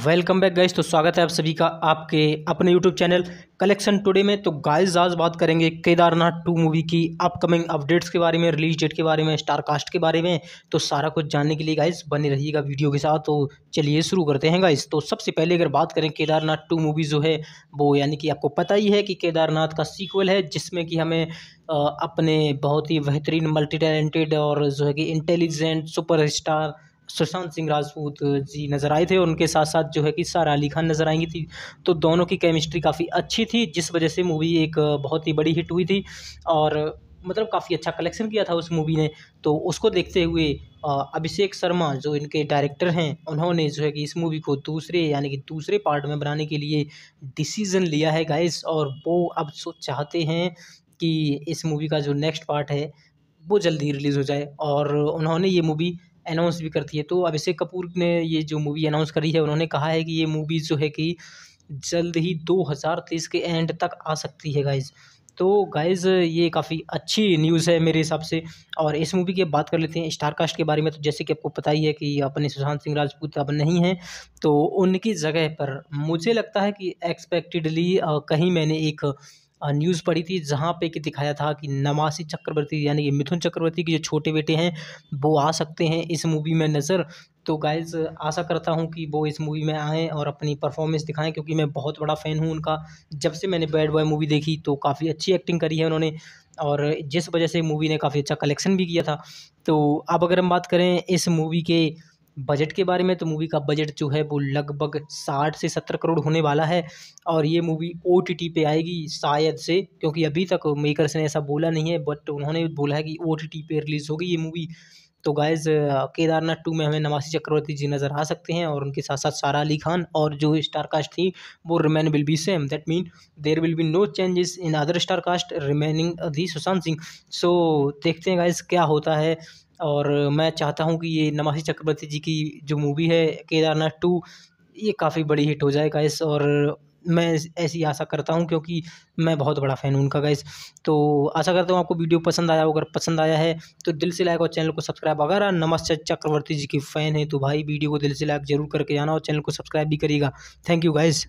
welcome back guys तो स्वागत है आप सभी का आपके अपने यूट्यूब चैनल कलेक्शन टुडे में तो गाइज आज बात करेंगे केदारनाथ टू मूवी की अपकमिंग अपडेट्स के बारे में रिलीज डेट के बारे में स्टार कास्ट के बारे में तो सारा कुछ जानने के लिए गाइस बने रहिएगा वीडियो के साथ तो चलिए शुरू करते हैं गाइज तो सबसे पहले अगर बात करें केदारनाथ टू मूवी जो है वो यानी कि आपको पता ही है कि केदारनाथ का सीक्वल है जिसमें कि हमें अपने बहुत ही बेहतरीन मल्टी टैलेंटेड और जो है कि intelligent super star Sushant Singh Rajput ji नज़र आए थे और उनके साथ साथ जो है कि सारा अली खान नज़र आएंगी थी तो दोनों की केमिस्ट्री काफ़ी अच्छी थी जिस वजह से मूवी एक बहुत ही बड़ी हिट हुई थी और मतलब काफ़ी अच्छा कलेक्शन किया था उस मूवी ने तो उसको देखते हुए अभिषेक शर्मा जो इनके डायरेक्टर हैं उन्होंने जो है कि इस मूवी को दूसरे यानी कि दूसरे पार्ट में बनाने के लिए डिसीज़न लिया है गाइस और वो अब सो चाहते हैं कि इस मूवी का जो नेक्स्ट पार्ट है वो जल्दी रिलीज़ हो जाए और उन्होंने ये मूवी अनाउंस भी करती है तो अभिषेक कपूर ने ये जो मूवी अनाउंस करी है उन्होंने कहा है कि ये मूवी जो है कि जल्द ही दो हज़ार तेईस के एंड तक आ सकती है गाइज़ तो गाइज़ ये काफ़ी अच्छी न्यूज़ है मेरे हिसाब से और इस मूवी की बात कर लेते हैं स्टार कास्ट के बारे में तो जैसे कि आपको पता ही है कि अपने सुशांत सिंह राजपूत अब नहीं हैं तो उनकी जगह पर मुझे लगता है कि एक्सपेक्टेडली कहीं मैंने एक न्यूज़ पढ़ी थी जहाँ पे कि दिखाया था कि नवासी चक्रवर्ती यानी कि मिथुन चक्रवर्ती के जो छोटे बेटे हैं वो आ सकते हैं इस मूवी में नज़र तो गाइज आशा करता हूँ कि वो इस मूवी में आएँ और अपनी परफॉर्मेंस दिखाएँ क्योंकि मैं बहुत बड़ा फ़ैन हूँ उनका जब से मैंने बैड बॉय मूवी देखी तो काफ़ी अच्छी एक्टिंग करी है उन्होंने और जिस वजह से मूवी ने काफ़ी अच्छा कलेक्शन भी किया था तो अब अगर हम बात करें इस मूवी के बजट के बारे में तो मूवी का बजट जो है वो लगभग साठ से सत्तर करोड़ होने वाला है और ये मूवी ओ टी टी पे आएगी शायद से क्योंकि अभी तक मेकर्स ने ऐसा बोला नहीं है बट उन्होंने बोला है कि ओ टी टी पे रिलीज़ होगी ये मूवी तो गाइज केदारनाथ टू में हमें नवासी चक्रवर्ती जी नज़र आ सकते हैं और उनके साथ साथ सारा अली खान और जो स्टार कास्ट थी वो remain will be same that mean there will be no changes in other star cast remaining the Sushant Singh so देखते हैं गाइज क्या होता है और मैं चाहता हूँ कि ये नवासी चक्रवर्ती जी की जो मूवी है केदारनाथ टू ये काफ़ी बड़ी हिट हो जाए गाइस और मैं ऐसी आशा करता हूँ क्योंकि मैं बहुत बड़ा फ़ैन हूँ उनका गाइस तो आशा करता हूँ आपको वीडियो पसंद आया अगर पसंद आया है तो दिल से लाइक और चैनल को सब्सक्राइब अगर नमस्ते चक्रवर्ती जी की फ़ैन है तो भाई वीडियो को दिल से लाइक जरूर करके जाना और चैनल को सब्सक्राइब भी करिएगा थैंक यू गाइज़